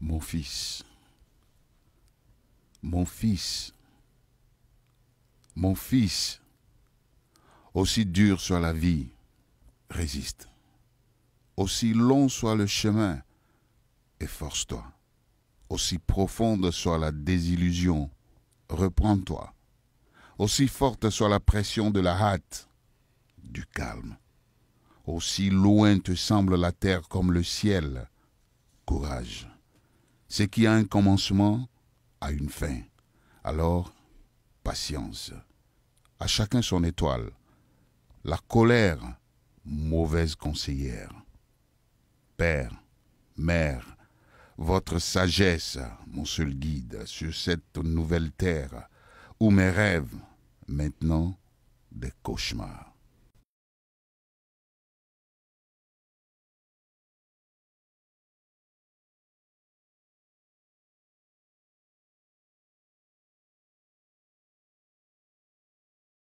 Mon fils, mon fils, mon fils, aussi dur soit la vie, résiste. Aussi long soit le chemin, efforce-toi. Aussi profonde soit la désillusion, reprends-toi. Aussi forte soit la pression de la hâte, du calme. Aussi loin te semble la terre comme le ciel, courage. Ce qui a un commencement a une fin. Alors, patience. À chacun son étoile. La colère, mauvaise conseillère. Père, Mère, votre sagesse, mon seul guide, sur cette nouvelle terre, où mes rêves, maintenant, des cauchemars.